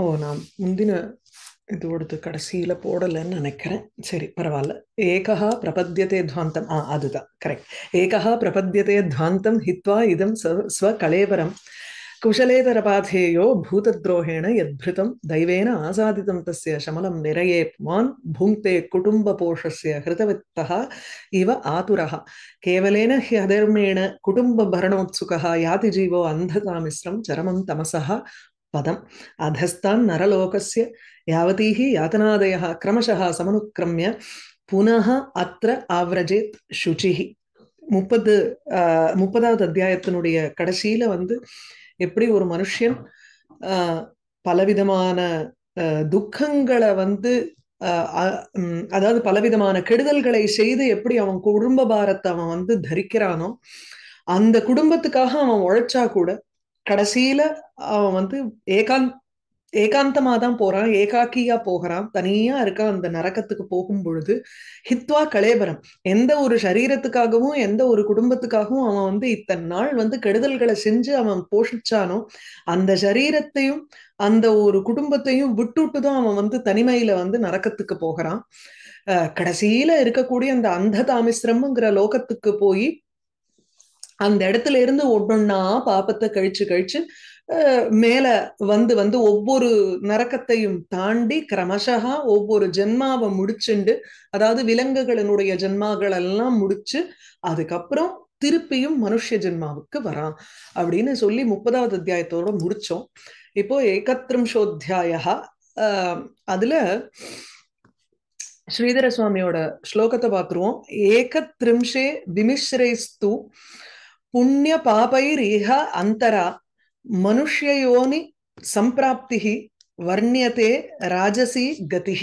ஓ நான் முந்தின இது இதோடது கடைசியில் போடலைன்னு நினைக்கிறேன் சரி பரவாயில்ல ஏகா பிரபத்தியதே துவாந்தம் ஆ அதுதான் கரெக்ட் ஏகா பிரபத்தியதே துவாந்தம் ஹித்வா இதம் ஸ்வ கலேவரம் कुशलेतरपाधेयो भूतद्रोहेण यद्भृतं दैवेन आसादितं तस्य शमनं निरये पुमान् भुङ्क्ते कुटुम्बपोषस्य हृतवित्तः इव आतुरः केवलेन ह्यधर्मेण कुटुम्बभरणोत्सुकः याति जीवो अन्धतामिश्रं चरमं तमसः पदम् अधस्तान् नरलोकस्य यावतीः यातनादयः क्रमशः समनुक्रम्य पुनः अत्र आव्रजेत् शुचिः முப்பது முப்பதாவது அத்தியாயத்தினுடைய கடைசியில வந்து எப்படி ஒரு மனுஷன் பலவிதமான துக்கங்களை வந்து அதாவது பலவிதமான கெடுதல்களை செய்து எப்படி அவன் குடும்ப பாரத்தை அவன் வந்து தரிக்கிறானோ அந்த குடும்பத்துக்காக அவன் உழைச்சா கூட கடைசியில அவன் வந்து ஏகாந்த் ஏகாந்தமா தான் போறான் ஏகாக்கியா போகிறான் தனியா இருக்கான் அந்த நரக்கத்துக்கு போகும் பொழுது ஹித்வா கலேபரம் எந்த ஒரு சரீரத்துக்காகவும் எந்த ஒரு குடும்பத்துக்காகவும் அவன் வந்து இத்தனை நாள் வந்து கெடுதல்களை செஞ்சு அவன் போஷிச்சானோ அந்த சரீரத்தையும் அந்த ஒரு குடும்பத்தையும் விட்டுட்டு தான் அவன் வந்து தனிமையில வந்து நரக்கத்துக்கு போகிறான் கடைசியில இருக்கக்கூடிய அந்த அந்த தாமிஸ்ரம்ங்கிற லோகத்துக்கு போய் அந்த இடத்துல இருந்து ஒன்னொன்னா பாப்பத்தை கழிச்சு கழிச்சு மேல வந்து வந்து ஒவ்வொரு நரக்கத்தையும் தாண்டி கிரமசகா ஒவ்வொரு ஜென்மாவை முடிச்சுண்டு அதாவது விலங்குகளினுடைய ஜென்மாக்கள் எல்லாம் முடிச்சு அதுக்கப்புறம் திருப்பியும் மனுஷ ஜென்மாவுக்கு வரான் அப்படின்னு சொல்லி முப்பதாவது அத்தியாயத்தோட முடிச்சோம் இப்போ ஏகத்ரிம்ஷோத்தியாயா அதுல ஸ்ரீதர சுவாமியோட ஸ்லோகத்தை பார்க்குருவோம் ஏகத்ரிம்ஷே விமிஸ்ரேஸ்து புண்ணிய பாபை ரீஹ அந்தரா மனுஷயோனி சம்பிராப்தி வர்ணியதே ராஜசி கதி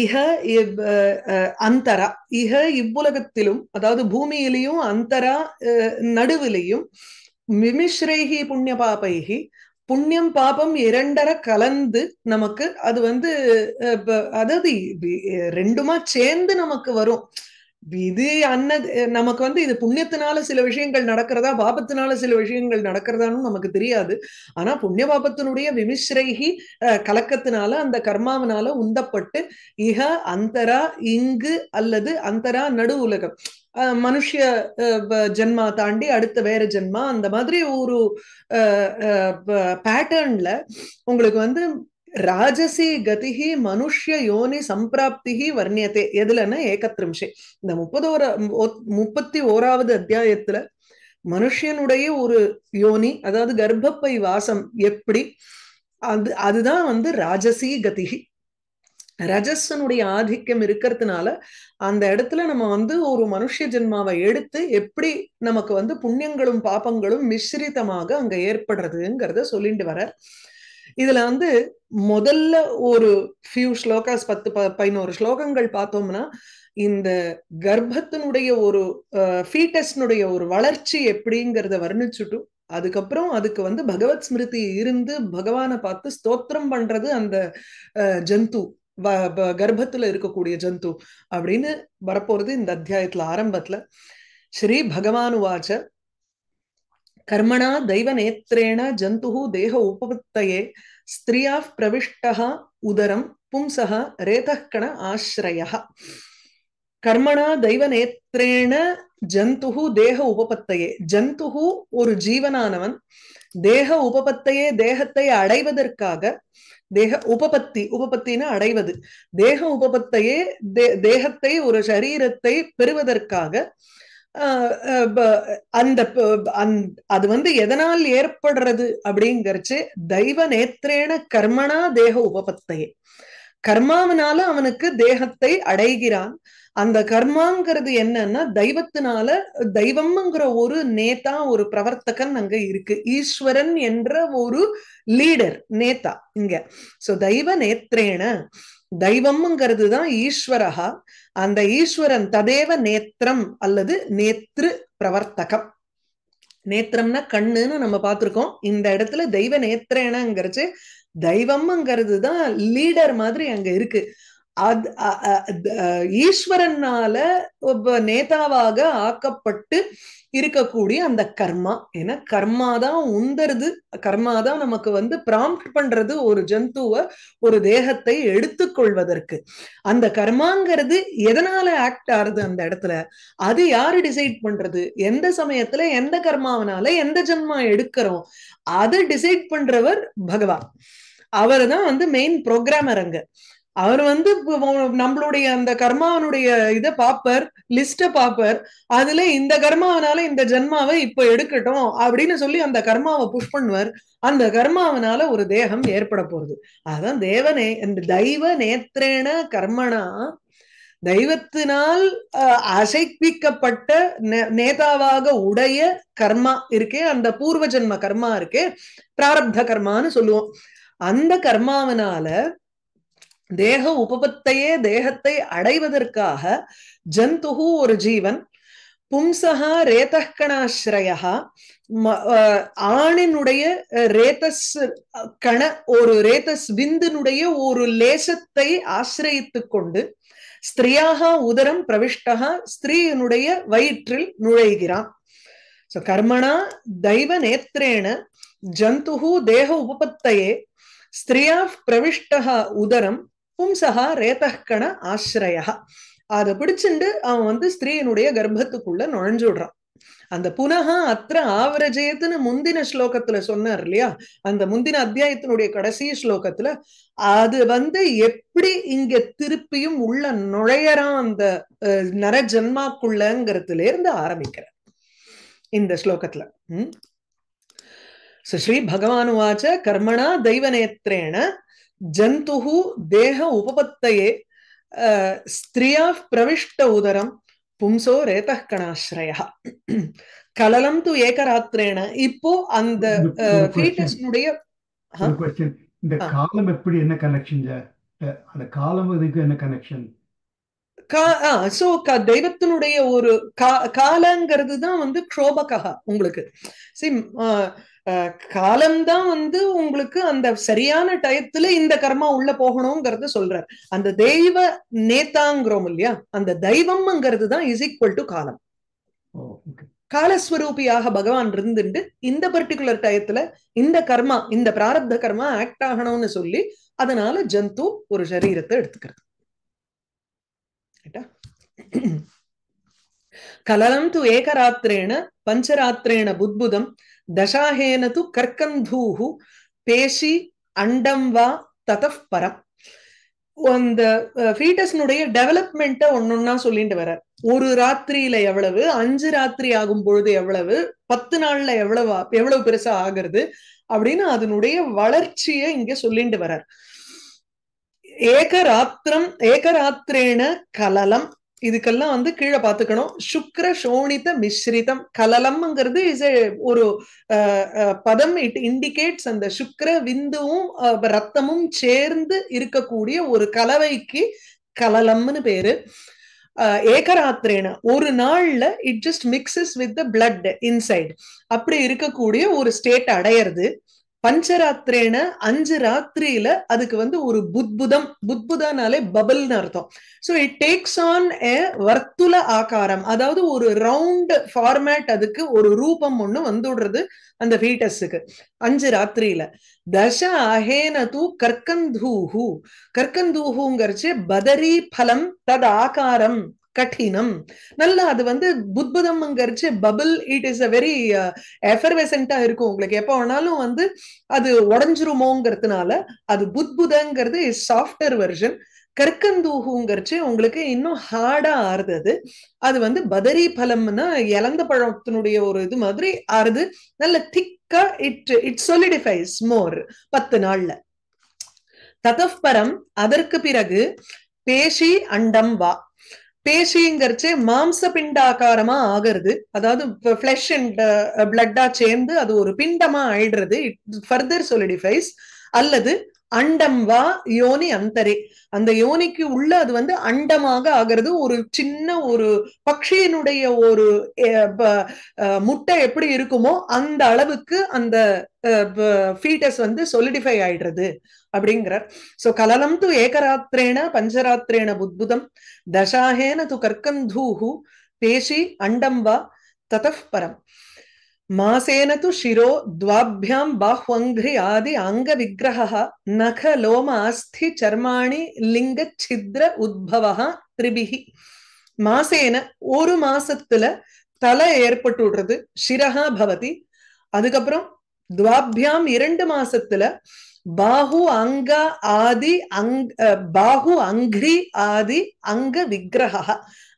இஹ அந்தரா இஹ இவ்வுலகத்திலும் அதாவது பூமியிலையும் அந்தரா நடுவிலையும் மிமிஸ்ரேகி புண்ணிய பாபைகி புண்ணியம் பாபம் இரண்டர கலந்து நமக்கு அது வந்து அதாவது ரெண்டுமா சேர்ந்து நமக்கு வரும் இது அன்ன நமக்கு வந்து இது புண்ணியத்தினால சில விஷயங்கள் நடக்கிறதா பாபத்தினால சில விஷயங்கள் நடக்கிறதான்னு நமக்கு தெரியாது ஆனா புண்ணிய பாபத்தினுடைய விமிஸ்ரைகி கலக்கத்தினால அந்த கர்மாவினால உந்தப்பட்டு இக அந்தரா இங்கு அல்லது அந்தரா நடு உலகம் மனுஷ ஜென்மா தாண்டி அடுத்த வேற ஜென்மா அந்த மாதிரி ஒரு பேட்டர்ன்ல உங்களுக்கு வந்து ராஜசி கதிகி மனுஷ்ய யோனி சம்பிராப்திகி வர்ணியத்தை எதுலன்னா ஏகத்ரிம்ஷே இந்த முப்பதோர முப்பத்தி ஓராவது அத்தியாயத்துல மனுஷனுடைய ஒரு யோனி அதாவது கர்ப்பப்பை வாசம் எப்படி அது அதுதான் வந்து ராஜசி கதிகி ரஜஸ்வனுடைய ஆதிக்கம் இருக்கிறதுனால அந்த இடத்துல நம்ம வந்து ஒரு மனுஷ ஜென்மாவை எடுத்து எப்படி நமக்கு வந்து புண்ணியங்களும் பாப்பங்களும் மிஸ்ரிதமாக அங்க ஏற்படுறதுங்கிறத சொல்லிட்டு வர இதுல வந்து முதல்ல ஒரு ஃபியூ ஸ்லோகாஸ் பத்து பதினோரு ஸ்லோகங்கள் பார்த்தோம்னா இந்த கர்ப்பத்தினுடைய ஒரு ஃபீட்டஸ்னுடைய ஒரு வளர்ச்சி எப்படிங்கிறத வர்ணிச்சுட்டும் அதுக்கப்புறம் அதுக்கு வந்து பகவத் ஸ்மிருதி இருந்து பகவானை பார்த்து ஸ்தோத்திரம் பண்றது அந்த ஜந்து கர்ப்பத்துல இருக்கக்கூடிய ஜந்து அப்படின்னு வரப்போறது இந்த அத்தியாயத்துல ஆரம்பத்துல ஸ்ரீ பகவானு வாச்ச கர்மணா தெய்வ நேத்திரேண ஜந்து தேக உபத்தையே ஸ்திரியா பிரவிஷ்டா உதரம் பும்சக ரேதக்கண ஆசிரய கர்மணா தெய்வ நேத்திரேண ஜந்துகு தேக உபபத்தையே ஜந்துகு ஒரு ஜீவனானவன் தேக உபபத்தையே தேகத்தை அடைவதற்காக தேக உபபத்தி உபபத்தின்னு அடைவது தேக உபபத்தையே தேகத்தை ஒரு சரீரத்தை பெறுவதற்காக அந்த அது வந்து எதனால் ஏற்படுறது அப்படிங்கிறச்சு தெய்வ நேத்திரேன கர்மனா தேக உபபத்தையே கர்மாவினால அவனுக்கு தேகத்தை அடைகிறான் அந்த கர்மாங்கிறது என்னன்னா தெய்வத்தினால தெய்வம்ங்கிற ஒரு நேதா ஒரு பிரவர்த்தகன் அங்க இருக்கு ஈஸ்வரன் என்ற ஒரு லீடர் நேதா இங்க சோ தெய்வ நேத்திரேன தெய்வம்ங்கிறது தான் ஈஸ்வரகா அந்த ஈஸ்வரன் ததேவ நேத்திரம் அல்லது நேத்ரு பிரவர்த்தகம் நேத்திரம்னா கண்ணுன்னு நம்ம பார்த்துருக்கோம் இந்த இடத்துல தெய்வ நேத்திரேனங்கிறச்சு தெய்வம்ங்கிறது தான் லீடர் மாதிரி அங்க இருக்கு அது ஈஸ்வரனால நேதாவாக ஆக்கப்பட்டு இருக்கக்கூடிய அந்த கர்மா ஏன்னா கர்மா தான் உந்தறது நமக்கு வந்து பிராம்ப்ட் பண்றது ஒரு ஜந்துவை ஒரு தேகத்தை எடுத்துக்கொள்வதற்கு அந்த கர்மாங்கிறது எதனால ஆக்ட் ஆறுது அந்த இடத்துல அது யாரு டிசைட் பண்றது எந்த சமயத்துல எந்த கர்மாவனால எந்த ஜென்மா எடுக்கிறோம் அதை டிசைட் பண்றவர் பகவான் அவர் தான் வந்து மெயின் ப்ரோக்ராமர் அங்க அவர் வந்து நம்மளுடைய அந்த கர்மாவனுடைய இதை பாப்பர் லிஸ்ட பாப்பர் அதுல இந்த கர்மாவனால இந்த ஜென்மாவை இப்ப எடுக்கட்டும் அப்படின்னு சொல்லி அந்த கர்மாவை புஷ் பண்ணுவார் அந்த கர்மாவனால ஒரு தேகம் ஏற்பட போறது அதான் தேவனே தெய்வ நேத்திரேன கர்மனா தெய்வத்தினால் அசைப்பிக்கப்பட்ட நேதாவாக உடைய கர்மா இருக்கே அந்த பூர்வ ஜென்ம கர்மா இருக்கே பிராரப்த கர்மான்னு சொல்லுவோம் அந்த கர்மாவனால தேக உபபத்தையே தேகத்தை அடைவதற்காக ஜந்துகு ஒரு ஜீவன் பும்சகா ரேதக்கணாஸ்ரயா ஆணினுடைய ரேதஸ் கண ஒரு ரேதஸ் விந்துனுடைய ஒரு லேசத்தை ஆசிரியத்து கொண்டு ஸ்திரியாக உதரம் பிரவிஷ்டகா ஸ்திரீயனுடைய வயிற்றில் நுழைகிறான் சோ கர்மணா தெய்வ நேத்திரேன ஜந்துகு தேக உபபத்தையே ஸ்திரியா பிரவிஷ்டகா உதரம் பும்சகா ரேதகண ஆசிரயா அதை பிடிச்சுண்டு அவன் வந்து ஸ்திரீனுடைய கர்ப்பத்துக்குள்ள நுழைஞ்சு விடுறான் அந்த புனகா அத்திர ஆவரஜயத்துன்னு முந்தின ஸ்லோகத்துல சொன்னார் இல்லையா அந்த முந்தின அத்தியாயத்தினுடைய கடைசி ஸ்லோகத்துல அது வந்து எப்படி இங்க திருப்பியும் உள்ள நுழையறான் அந்த நர ஜென்மாக்குள்ளங்கிறதுல இருந்து ஆரம்பிக்கிற இந்த ஸ்லோகத்துல உம் ஸ்ரீ பகவானுவாச்ச வாச்ச கர்மணா தெய்வ நேத்திரேன ஜந்து தேக உபபத்தையே ஸ்திரியா பிரவிஷ்ட உதரம் பும்சோ ரேதः கணாஸ்ரயா கலலம் து ஏகராத்திரேன இப்போ அந்த ஃபீட்டஸ்னுடைய இந்த காலம் எப்படி என்ன கனெக்ஷன் அந்த காலம் இதுக்கு என்ன கனெக்ஷன் சோ தெய்வத்தினுடைய ஒரு காலங்கிறது தான் வந்து க்ஷோபகா உங்களுக்கு சி காலம்தான் வந்து உங்களுக்கு அந்த சரியான டயத்துல இந்த கர்மா உள்ள போகணுங்கிறது சொல்றார் அந்த தெய்வ நேதாங்கிறோம் இல்லையா அந்த தெய்வம்ங்கிறது தான் இஸ் ஈக்குவல் டு காலம் காலஸ்வரூபியாக பகவான் இருந்துட்டு இந்த பர்டிகுலர் டயத்துல இந்த கர்மா இந்த பிராரப்த கர்மா ஆக்ட் ஆகணும்னு சொல்லி அதனால ஜந்து ஒரு சரீரத்தை எடுத்துக்கிறது கலலம் து ஏகராத்திரேன பஞ்சராத்திரேன புத்புதம் தசாஹேன து கற்கந்தூஹு பேசி அண்டம் வா ததப் பரம் அந்த ஃபீட்டஸ்னுடைய டெவலப்மெண்ட்டை ஒன்னொன்னா சொல்லிட்டு வர்றார் ஒரு ராத்திரியில எவ்வளவு அஞ்சு ராத்திரி ஆகும் பொழுது எவ்வளவு பத்து நாள்ல எவ்வளவு எவ்வளவு பெருசா ஆகுறது அப்படின்னு அதனுடைய வளர்ச்சியை இங்க சொல்லிட்டு வர்றார் ஏகராத்திரம் ஏகராத்திரேன கலலம் இதுக்கெல்லாம் வந்து கீழே பாத்துக்கணும் சுக்ர சோணித மிஸ்ரிதம் கலலம்ங்கிறது இஸ் ஒரு பதம் இட் இண்டிகேட்ஸ் அந்த சுக்ர விந்துவும் ரத்தமும் சேர்ந்து இருக்கக்கூடிய ஒரு கலவைக்கு கலலம்னு பேரு ஏகராத்திரேன ஒரு நாள்ல it just mixes with the blood inside அப்படி இருக்கக்கூடிய ஒரு ஸ்டேட் அடையிறது பஞ்சராத்திரேன அஞ்சு ராத்திரியில அதுக்கு வந்து ஒரு புத்புதம் புத்புதனாலே பபல்னு அர்த்தம் so it takes on a வர்த்துல ஆகாரம் அதாவது ஒரு ரவுண்ட் ஃபார்மேட் அதுக்கு ஒரு ரூபம் ஒண்ணு வந்துடுறது அந்த ஃபீட்டஸுக்கு அஞ்சு ராத்திரியில தச அஹேன தூ கற்கந்தூஹு கற்கந்தூஹுங்கிறச்சு பதரி பலம் தத் ஆகாரம் கடினம் நல்லா அது வந்து புத்பதம் அங்கரிச்சு bubble it is a very எஃபர்வெசன்ட்டா இருக்கும் உங்களுக்கு எப்போ வேணாலும் வந்து அது உடஞ்சிருமோங்கிறதுனால அது புத்புதங்கிறது இஸ் சாஃப்டர் வெர்ஷன் கற்கந்தூகுங்கிறச்சு உங்களுக்கு இன்னும் ஹார்டா ஆறுது அது வந்து பதரி பலம்னா இலந்த பழத்தினுடைய ஒரு இது மாதிரி ஆறுது நல்ல திக்கா இட் இட் சொலிடிஃபைஸ் மோர் பத்து நாள்ல ததப்பரம் அதற்கு பிறகு பேஷி அண்டம் வா பேஷிங்கிறச்சே மாம்ச பிண்டாக்காரமா ஆகிறது அதாவது ஃபிளஷ் அண்ட் பிளட்டா சேர்ந்து அது ஒரு பிண்டமா ஆயிடுறது இட் ஃபர்தர் சொலிடிஃபைஸ் அல்லது அண்டம் வா யோனி அந்தரே அந்த யோனிக்கு உள்ள அது வந்து அண்டமாக ஆகிறது ஒரு சின்ன ஒரு பக்ஷியினுடைய ஒரு முட்டை எப்படி இருக்குமோ அந்த அளவுக்கு அந்த ஃபீட்டஸ் வந்து சொலிடிஃபை ஆயிடுறது அப்படிங்கிறார் சோ கலலம் து ஏகராத்திரேன பஞ்சராத்திரேன புத்புதம் தசாகேன து கற்கந்தூஹு பேஷி அண்டம் வா ததப்பரம் மாசேன து ஷிரோ துவாபியாம் பாஹ்வங்கிரி ஆதி அங்க விக்கிரகா நக லோம அஸ்தி சர்மாணி லிங்க சித்ர உத்பவா திரிபிகி மாசேன ஒரு மாசத்துல தலை ஏற்பட்டுடுறது ஷிரஹா பவதி அதுக்கப்புறம் துவாபியாம் இரண்டு மாசத்துல பாஹு அங்க ஆதி அங் பாஹு அங்கிரி ஆதி அங்க விக்கிரகா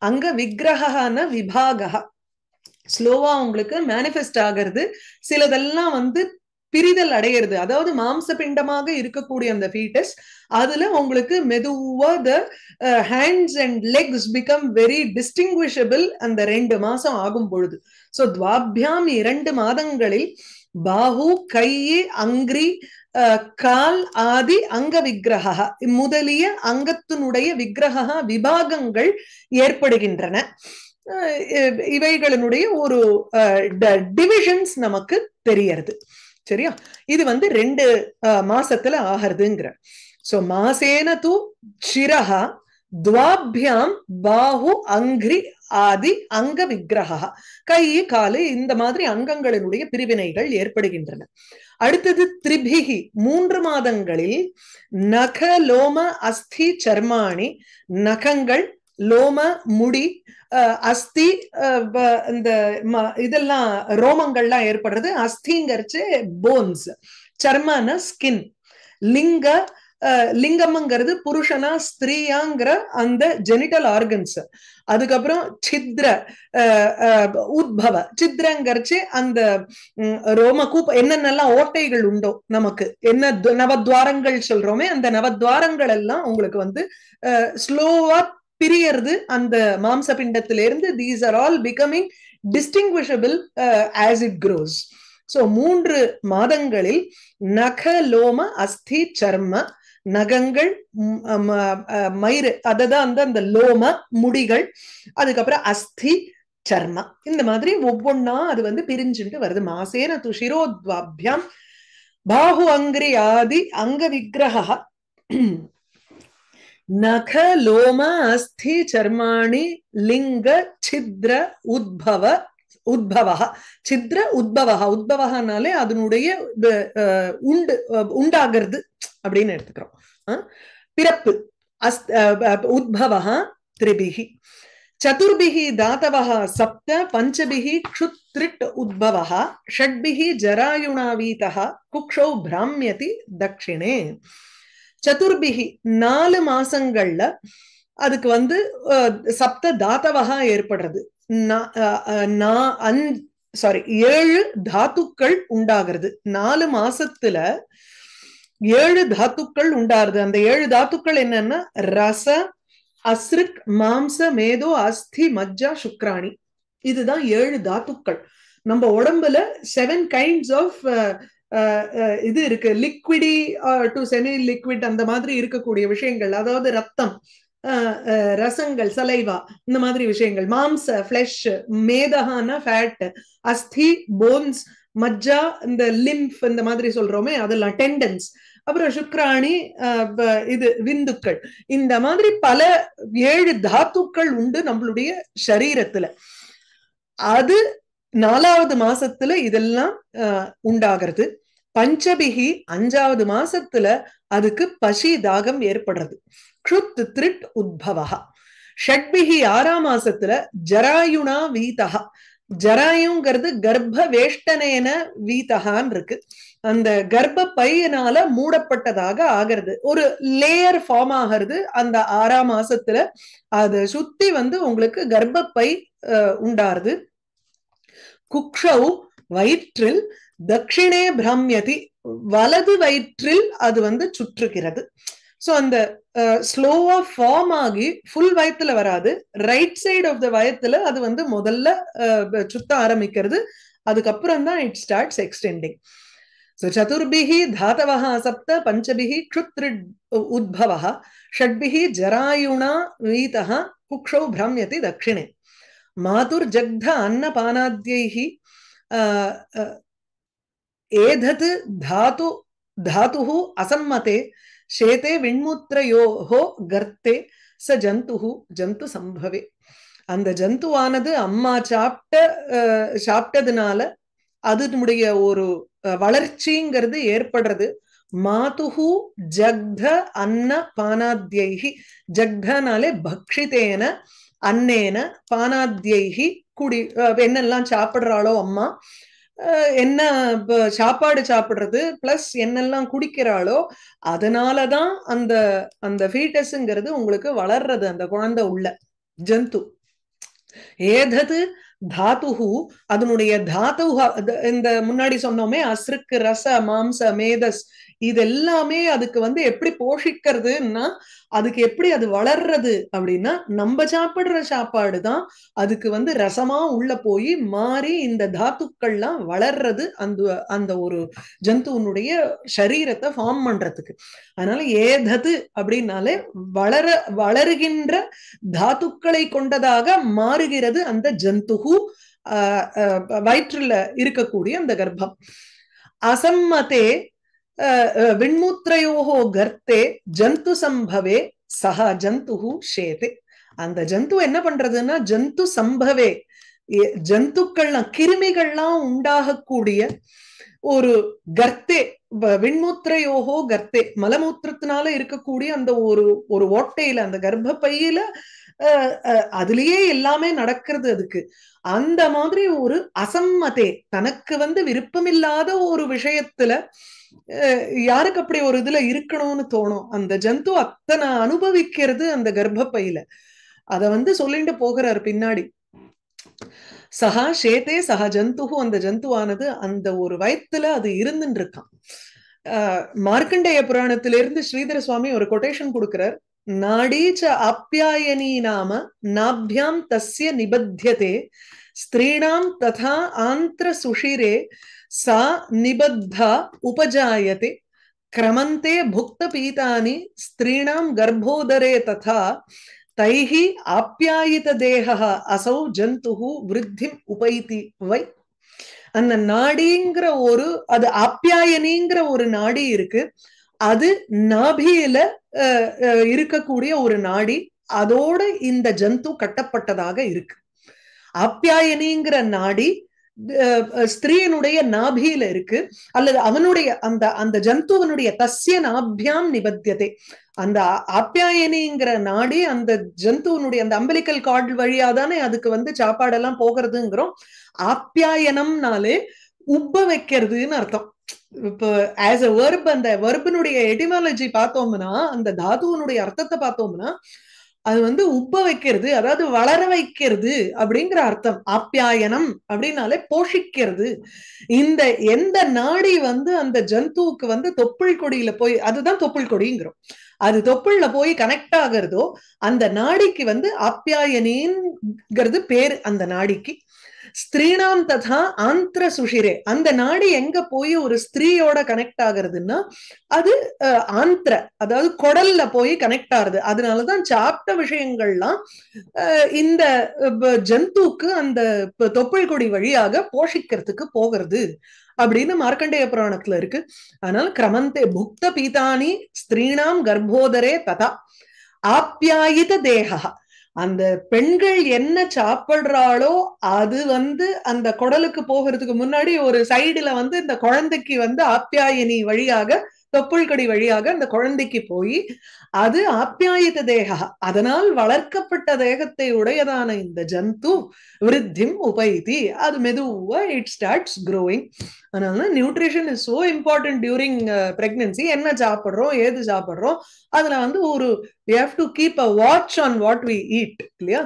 அங்க விக்கிரகான விபாகா ஸ்லோவா உங்களுக்கு மேனிஃபெஸ்ட் ஆகிறது சிலதெல்லாம் வந்து பிரிதல் அடையிறது அதாவது மாம்ச பிண்டமாக இருக்கக்கூடிய அந்த ஃபீட்டஸ் அதுல உங்களுக்கு மெதுவா the hands and legs become very distinguishable அந்த ரெண்டு மாசம் ஆகும் பொழுது ஸோ துவாபியாம் இரண்டு மாதங்களில் பாகு கையே அங்கிரி கால் ஆதி அங்க விக்கிரகா முதலிய அங்கத்தினுடைய விக்கிரகா விபாகங்கள் ஏற்படுகின்றன இவைகளினுடைய ஒரு டிவிஷன்ஸ் நமக்கு தெரியறது சரியா இது வந்து ரெண்டு மாசத்துல ஆகிறதுங்கிற சோ மாசேன தூ சிரஹா துவாபியாம் பாஹு அங்கிரி ஆதி அங்க விக்கிரகா கை காலு இந்த மாதிரி அங்கங்களினுடைய பிரிவினைகள் ஏற்படுகின்றன அடுத்தது திரிபிகி மூன்று மாதங்களில் நகலோம அஸ்தி சர்மாணி நகங்கள் லோம முடி அஸ்தி இந்த இதெல்லாம் ரோமங்கள்லாம் ஏற்படுறது அஸ்திங்கிறச்சு போன்ஸ் சர்மான ஸ்கின் லிங்க லிங்கம்ங்கிறது புருஷனா ஸ்திரீயாங்கிற அந்த ஜெனிட்டல் ஆர்கன்ஸ் அதுக்கப்புறம் சித்ர உத்பவ சித்ரங்கிறச்சு அந்த ரோம கூப்ப என்னென்னலாம் ஓட்டைகள் உண்டோ நமக்கு என்ன நவத்வாரங்கள் சொல்றோமே அந்த நவத்வாரங்கள் எல்லாம் உங்களுக்கு வந்து ஸ்லோவா பிரியறது அந்த மாம்ச பிண்டத்திலிருந்து these are all becoming distinguishable as it grows so மூன்று மாதங்களில் நக லோம அஸ்தி சர்ம நகங்கள் மயிறு அததான் அந்த அந்த லோம முடிகள் அதுக்கப்புறம் அஸ்தி சர்ம இந்த மாதிரி ஒவ்வொன்னா அது வந்து பிரிஞ்சுட்டு வருது மாசேன துஷிரோத்வாபியம் பாஹு அங்கிரி ஆதி அங்க விக்கிரக नख लोम अस्थि चर्माणि लिंग छिद्र उद्भव உத்பவா சித்ர உத்பவா உத்பவனாலே அதனுடைய உண்டு உண்டாகிறது அப்படின்னு எடுத்துக்கிறோம் பிறப்பு அஸ் உத்பவா திரிபிகி चतुर्भिः धातवः सप्त पञ्चभिः क्षुत् त्रिट् उद्भवः षड्भिः जरायुणावीतः कुक्षौ भ्राम्यति दक्षिणे சதுர்பிகி நாலு மாசங்கள்ல அதுக்கு வந்து சப்த தாத்தவகா ஏற்படுறது சாரி ஏழு தாத்துக்கள் உண்டாகிறது நாலு மாசத்துல ஏழு தாத்துக்கள் உண்டாருது அந்த ஏழு தாத்துக்கள் என்னன்னா ரச அஸ்ருக் மாம்ச மேதோ அஸ்தி மஜ்ஜா சுக்ராணி இதுதான் ஏழு தாத்துக்கள் நம்ம உடம்புல செவன் கைண்ட்ஸ் ஆஃப் இது இருக்கு லிக்விடி டு செமி லிக்விட் அந்த மாதிரி இருக்கக்கூடிய விஷயங்கள் அதாவது ரத்தம் ரசங்கள் சலைவா இந்த மாதிரி விஷயங்கள் மாம்ச ஃபிளஷ் மேதகான ஃபேட் அஸ்தி போன்ஸ் மஜ்ஜா இந்த லிம்ஃப் இந்த மாதிரி சொல்றோமே அதெல்லாம் டெண்டன்ஸ் அப்புறம் சுக்ராணி இது விந்துக்கள் இந்த மாதிரி பல ஏழு தாத்துக்கள் உண்டு நம்மளுடைய சரீரத்துல அது நாலாவது மாசத்துல இதெல்லாம் உண்டாகிறது பஞ்சபிகி அஞ்சாவது மாசத்துல அதுக்கு பசி தாகம் ஏற்படுறது க்ருத் திருட் உத்பவா ஷட்பிகி ஆறாம் மாசத்துல ஜராயுனா வீதகா ஜராயுங்கிறது கர்ப்ப வேஷ்டனேன வீதகான் இருக்கு அந்த கர்ப்ப பையனால மூடப்பட்டதாக ஆகிறது ஒரு லேயர் ஃபார்ம் ஆகிறது அந்த ஆறாம் மாசத்துல அதை சுத்தி வந்து உங்களுக்கு கர்ப்ப பை உண்டாருது குக்ஷவ் வயிற்றில் தட்சிணே பிரம்யதி வலது வயிற்றில் அது வந்து சுற்றுகிறது ஸோ அந்த ஸ்லோவா ஃபார்ம் ஆகி ஃபுல் வயத்துல வராது ரைட் சைடு ஆஃப் த வயத்துல அது வந்து முதல்ல சுத்த ஆரம்பிக்கிறது அதுக்கப்புறம் தான் இட் ஸ்டார்ட்ஸ் எக்ஸ்டெண்டிங் ஸோ சதுர்பிகி தாத்தவக சப்த பஞ்சபிகி க்ஷுத்ரி உத்பவ ஷட்பிகி ஜராயுணா வீதா குக்ஷௌ பிரம்யதி தட்சிணே மாதுர் ஜக்த அன்னபானாத்யை एधत् धातु धातुः அசம்மதே शेते விண்மூத்திரயோகோ கர்த்தே ச ஜந்துஹு ஜந்து சம்பவே அந்த ஜந்துவானது அம்மா சாப்பிட்ட சாப்பிட்டதுனால அதனுடைய ஒரு வளர்ச்சிங்கிறது ஏற்படுறது மாதுஹு ஜக்த அன்ன பானாத்யைஹி ஜக்தனாலே பக்ஷிதேன அன்னேன பானாத்யைஹி குடி என்னெல்லாம் சாப்பிடுறாளோ அம்மா என்ன சாப்பாடு சாப்பிடுறது பிளஸ் என்னெல்லாம் குடிக்கிறாளோ அதனாலதான் அந்த அந்த ஃபீட்டஸுங்கிறது உங்களுக்கு வளர்றது அந்த குழந்தை உள்ள ஜந்து ஏதது தாத்துஹு அதனுடைய தாத்து இந்த முன்னாடி சொன்னோமே அஸ்ருக்கு ரச மாம்ச மேதஸ் இது எல்லாமே அதுக்கு வந்து எப்படி போஷிக்கிறதுன்னா அதுக்கு எப்படி அது வளர்றது அப்படின்னா நம்ம சாப்பிடுற சாப்பாடு தான் அதுக்கு வந்து ரசமா உள்ள போய் மாறி இந்த தாத்துக்கள்லாம் வளர்றது அந்த அந்த ஒரு ஜந்துவனுடைய சரீரத்தை ஃபார்ம் பண்றதுக்கு அதனால ஏதது அப்படின்னாலே வளர வளருகின்ற தாத்துக்களை கொண்டதாக மாறுகிறது அந்த ஜந்துகு வயிற்றுல இருக்கக்கூடிய அந்த கர்ப்பம் அசம்மதே விண்மூத்திரையோகோ கர்த்தே ஜந்து சம்பவே சஹா ஜந்து ஷேதே அந்த ஜந்து என்ன பண்றதுன்னா ஜந்து சம்பவே ஜந்துக்கள்லாம் கிருமிகள்லாம் உண்டாகக்கூடிய ஒரு கர்த்தே விண்மூத்திரையோகோ கர்த்தே மலமூத்திரத்தினால இருக்கக்கூடிய அந்த ஒரு ஒரு ஓட்டையில அந்த கர்ப்பையில அதுலயே எல்லாமே நடக்கிறது அதுக்கு அந்த மாதிரி ஒரு அசம்மதே தனக்கு வந்து விருப்பமில்லாத ஒரு விஷயத்துல யாருக்கு அப்படி ஒரு இதுல இருக்கணும்னு தோணும் அந்த ஜந்து அத்தனை அனுபவிக்கிறது அந்த கர்ப்பப்பையில அத வந்து சொல்லிட்டு போகிறார் பின்னாடி சஹா ஷேதே சஹா ஜந்துகு அந்த ஜந்துவானது அந்த ஒரு வயத்துல அது இருந்துட்டு இருக்கான் மார்க்கண்டேய புராணத்திலிருந்து ஸ்ரீதர சுவாமி ஒரு கொட்டேஷன் கொடுக்கிறார் नाडी च आप्यायनी नाम नाभ्यां तस्य निबध्यते स्त्रीणां तथा आन्त्रसुषिरे सा निबद्धा उपजायते क्रमन्ते भुक्तपीतानि स्त्रीणां गर्भोदरे तथा तैः आप्यायितदेहः असौ जन्तुः वृद्धिम् उपैति वै அந்த நாடிங்கிற ஒரு அது ஆப்யாயனிங்கிற ஒரு நாடி இருக்கு அது நாபியில இருக்கக்கூடிய ஒரு நாடி அதோட இந்த ஜந்து கட்டப்பட்டதாக இருக்கு அப்பியாயனிங்கிற நாடி ஸ்திரீனுடைய நாபியில இருக்கு அல்லது அவனுடைய அந்த அந்த ஜந்துவனுடைய தசிய நாபியாம் நிபத்தியதே அந்த ஆப்பியாயனிங்கிற நாடி அந்த ஜந்துவனுடைய அந்த அம்பலிக்கல் கார்டு வழியா தானே அதுக்கு வந்து சாப்பாடெல்லாம் போகிறதுங்கிறோம் ஆப்பியாயனம்னாலே உப்ப வைக்கிறதுன்னு அர்த்தம் இப்போ ஆஸ் அ வேர்ப் அந்த வெர்பினுடைய எடிமாலஜி பார்த்தோம்னா அந்த தாதுவனுடைய அர்த்தத்தை பார்த்தோம்னா அது வந்து உப்ப வைக்கிறது அதாவது வளர வைக்கிறது அப்படிங்கிற அர்த்தம் ஆப்பியாயனம் அப்படின்னாலே போஷிக்கிறது இந்த எந்த நாடி வந்து அந்த ஜந்துவுக்கு வந்து தொப்புள் கொடியில போய் அதுதான் தொப்புள் கொடிங்கிறோம் அது தொப்புள்ல போய் கனெக்ட் ஆகிறதோ அந்த நாடிக்கு வந்து ஆப்பியாயனின்ங்கிறது பேர் அந்த நாடிக்கு ஸ்திரீனாம் ததா ஆந்திர சுஷிரே அந்த நாடி எங்க போய் ஒரு ஸ்திரீயோட கனெக்ட் ஆகுறதுன்னா அது ஆந்திர அதாவது குடல்ல போய் கனெக்ட் ஆகுது அதனாலதான் சாப்பிட்ட விஷயங்கள்லாம் இந்த ஜந்துக்கு அந்த தொப்புள் கொடி வழியாக போஷிக்கிறதுக்கு போகிறது அப்படின்னு மார்க்கண்டேய புராணத்துல இருக்கு அதனால கிரமந்தே புக்த பீதானி ஸ்திரீனாம் கர்ப்போதரே ததா ஆப்யாயித தேகா அந்த பெண்கள் என்ன சாப்பிடுறாளோ அது வந்து அந்த குடலுக்கு போகிறதுக்கு முன்னாடி ஒரு சைடுல வந்து இந்த குழந்தைக்கு வந்து ஆப்பியாயினி வழியாக தொப்புள்கடி வழியாக அந்த குழந்தைக்கு போய் அது ஆப்பியாயித தேக அதனால் வளர்க்கப்பட்ட தேகத்தை உடையதான இந்த ஜந்து விருத்திம் உபைதி அது மெதுவா இட் ஸ்டார்ட்ஸ் க்ரோயிங் அதனால nutrition is so important during pregnancy என்ன சாப்பிட்றோம் ஏது சாப்பிட்றோம் அதுல வந்து ஒரு we have to keep a watch on what we eat இல்லையா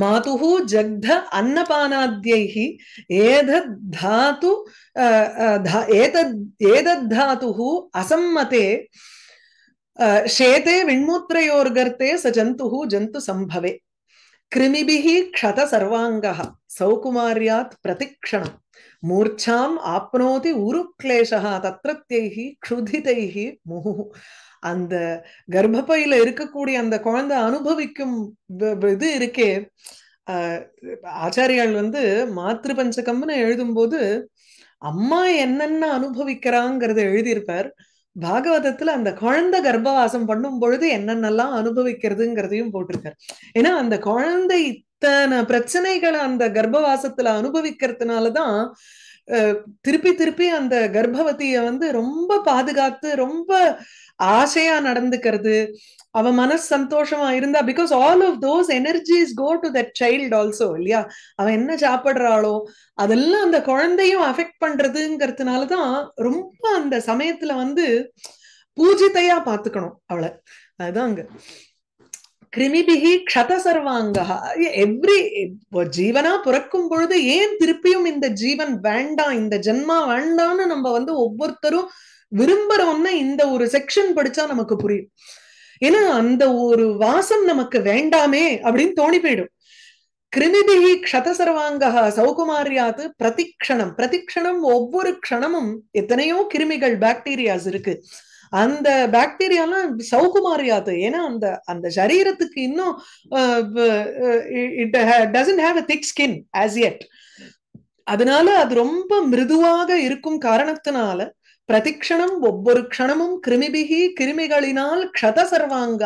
मातुः जग्ध अन्नपानाद्यैः एतद्धातु एतद् एतद्धातुः असम्मते शेते विण्मूत्रयोर्गर्ते स जन्तुः जन्तुसम्भवे कृमिभिः क्षतसर्वाङ्गः सौकुमार्यात् प्रतिक्षणम् मूर्छाम् आप्नोति उरुक्लेशः तत्रत्यैः क्षुधितैः मुहुः அந்த கர்ப்பையில இருக்கக்கூடிய அந்த குழந்தை அனுபவிக்கும் இது இருக்கே ஆச்சாரியால் வந்து மாத்திரு பஞ்சகம்னு எழுதும்போது அம்மா என்னென்ன அனுபவிக்கிறாங்கிறத எழுதியிருப்பார் பாகவதத்துல அந்த குழந்தை கர்ப்பவாசம் பண்ணும் பொழுது என்னென்னலாம் அனுபவிக்கிறதுங்கிறதையும் போட்டிருக்காரு ஏன்னா அந்த குழந்தை இத்தனை பிரச்சனைகளை அந்த கர்ப்பவாசத்துல அனுபவிக்கிறதுனாலதான் திருப்பி திருப்பி அந்த கர்ப்பவதிய வந்து ரொம்ப பாதுகாத்து ரொம்ப ஆசையா நடந்துக்கிறது அவ மனசு சந்தோஷமா இருந்தா because all of those energies go to that child also இல்லையா அவன் என்ன சாப்பிடுறாளோ அதெல்லாம் அந்த குழந்தையும் அஃபெக்ட் பண்றதுங்கிறதுனாலதான் ரொம்ப அந்த சமயத்துல வந்து பூஜித்தையா பாத்துக்கணும் அவளை அதுதான் அங்க கிருமிபிகி க்ஷத சர்வாங்கா எவ்ரி ஜீவனா பிறக்கும் பொழுது ஏன் திருப்பியும் இந்த ஜீவன் வேண்டாம் இந்த ஜென்மா வேண்டாம்னு நம்ம வந்து ஒவ்வொருத்தரும் விரும்புறோம்னா இந்த ஒரு செக்ஷன் படிச்சா நமக்கு புரியும் ஏன்னா அந்த ஒரு வாசம் நமக்கு வேண்டாமே அப்படின்னு தோணி போயிடும் கிருமிபிகி க்ஷதசர்வாங்க சௌகுமாரியாது பிரதிக்ஷணம் பிரதிக்ஷணம் ஒவ்வொரு க்ஷணமும் எத்தனையோ கிருமிகள் பாக்டீரியாஸ் இருக்கு அந்த பாக்டீரியாலாம் சௌகுமாரியாது ஏன்னா அந்த அந்த சரீரத்துக்கு இன்னும் have a thick skin as yet அதனால அது ரொம்ப மிருதுவாக இருக்கும் காரணத்தினால பிரதிக்ஷணம் ஒவ்வொரு க்ஷணமும் கிருமிபிகி கிருமிகளினால் க்ஷத சர்வாங்க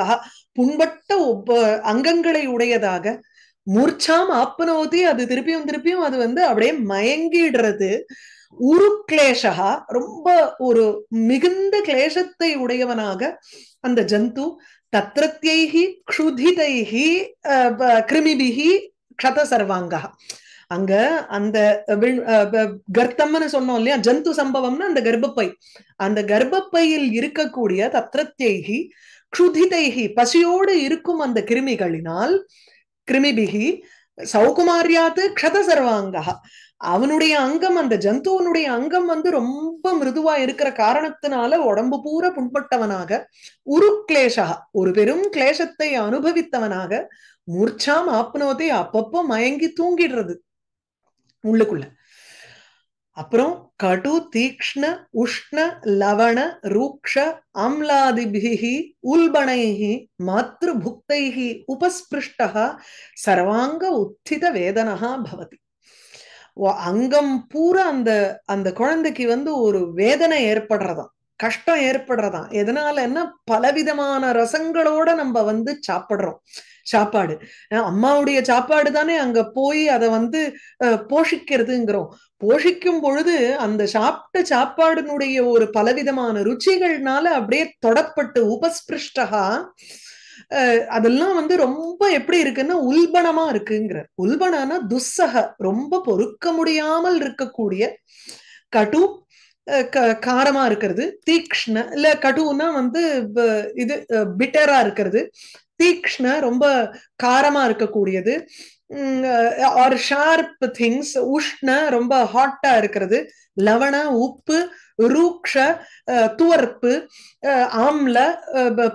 புண்பட்ட ஒவ்வொ அங்கங்களை உடையதாக மூர்ச்சாம் ஆப்னோதி அது திருப்பியும் திருப்பியும் அது வந்து அப்படியே மயங்கிடுறது உரு கிளேஷா ரொம்ப ஒரு மிகுந்த கிளேசத்தை உடையவனாக அந்த ஜந்து தத்ரத்யைகி க்ஷுதிதைகி கிருமிபிகி க்ஷத சர்வாங்கா அங்க அந்த கர்த்தம்னு சொன்னோம் இல்லையா ஜந்து சம்பவம்னா அந்த கர்ப்பப்பை அந்த கர்ப்பப்பையில் இருக்கக்கூடிய தத்ரத்தேகி க்ஷுதிதைகி பசியோடு இருக்கும் அந்த கிருமிகளினால் கிருமிபிகி சௌகுமாரியாத்து க்ஷத சர்வாங்கா அவனுடைய அங்கம் அந்த ஜந்துவனுடைய அங்கம் வந்து ரொம்ப மிருதுவா இருக்கிற காரணத்தினால உடம்பு பூரா புண்பட்டவனாக உரு கிளேஷா ஒரு பெரும் கிளேசத்தை அனுபவித்தவனாக மூர்ச்சாம் ஆப்னோதே அப்பப்போ மயங்கி தூங்கிடுறது உள்ளுக்குள்ள அப்புறம் கடு தீக்ஷ்ண உஷ்ண லவண ரூக்ஷ அம்லாதிபிகி உல்பனைகி மாத்ரு புக்தைகி உபஸ்பிருஷ்டா சர்வாங்க உத்தித வேதனகா பவதி அங்கம் பூரா அந்த அந்த குழந்தைக்கு வந்து ஒரு வேதனை ஏற்படுறதாம் கஷ்டம் ஏற்படுறதாம் என்ன பலவிதமான ரசங்களோட நம்ம வந்து சாப்பிடுறோம் சாப்பாடு அம்மாவுடைய சாப்பாடு தானே அங்க போய் அதை வந்து போஷிக்கிறதுங்கிறோம் போஷிக்கும் பொழுது அந்த சாப்பிட்ட சாப்பாடுனுடைய ஒரு பலவிதமான ருச்சிகள்னால அப்படியே தொடப்பட்டு உபஸ்பிருஷ்டகா அதெல்லாம் வந்து ரொம்ப எப்படி இருக்குன்னா உல்பணமா இருக்குங்கிற உல்பணம்னா துஸ்ஸக ரொம்ப பொறுக்க முடியாமல் இருக்கக்கூடிய கடு காரமா இருக்கிறது தீக்ஷ்ண இல்ல கடுன்னா வந்து இது பிட்டரா இருக்கிறது தீக்ஷ்ண ரொம்ப காரமா இருக்கக்கூடியது ஆர் ஷார்ப் திங்ஸ் உஷ்ண ரொம்ப ஹாட்டா இருக்கிறது லவண உப்பு ரூக்ஷ துவர்ப்பு ஆம்ல